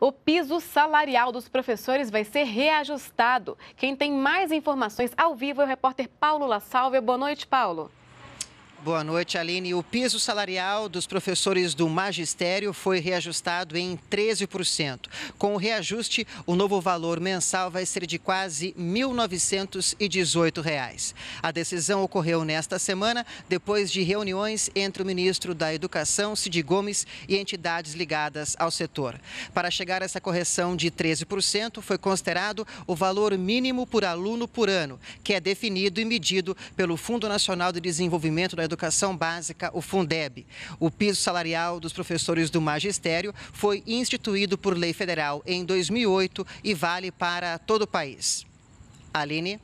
O piso salarial dos professores vai ser reajustado. Quem tem mais informações ao vivo é o repórter Paulo La Salve. Boa noite, Paulo. Boa noite, Aline. O piso salarial dos professores do magistério foi reajustado em 13%. Com o reajuste, o novo valor mensal vai ser de quase R$ 1.918. Reais. A decisão ocorreu nesta semana, depois de reuniões entre o ministro da Educação, Cid Gomes, e entidades ligadas ao setor. Para chegar a essa correção de 13%, foi considerado o valor mínimo por aluno por ano, que é definido e medido pelo Fundo Nacional de Desenvolvimento da Educação Básica, o Fundeb. O piso salarial dos professores do magistério foi instituído por lei federal em 2008 e vale para todo o país. Aline.